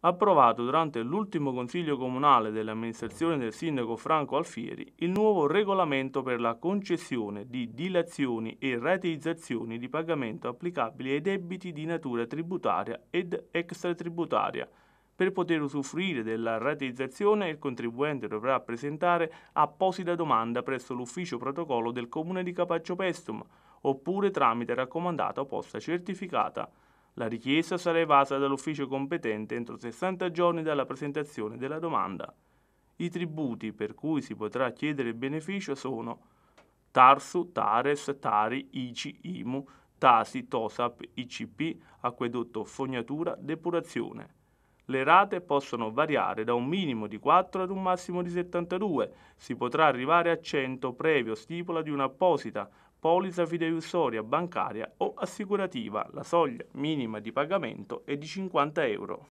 approvato durante l'ultimo Consiglio Comunale dell'amministrazione del Sindaco Franco Alfieri il nuovo regolamento per la concessione di dilazioni e rateizzazioni di pagamento applicabili ai debiti di natura tributaria ed extratributaria. Per poter usufruire della rateizzazione il contribuente dovrà presentare apposita domanda presso l'ufficio protocollo del Comune di Capaccio Pestum oppure tramite raccomandata o posta certificata. La richiesta sarà evasa dall'ufficio competente entro 60 giorni dalla presentazione della domanda. I tributi per cui si potrà chiedere il beneficio sono Tarsu, Tares, Tari, ICI, IMU, Tasi, Tosap, ICP, acquedotto, fognatura, depurazione. Le rate possono variare da un minimo di 4 ad un massimo di 72. Si potrà arrivare a 100 previo stipula di un'apposita polizza fideiussoria bancaria o assicurativa. La soglia minima di pagamento è di 50 euro.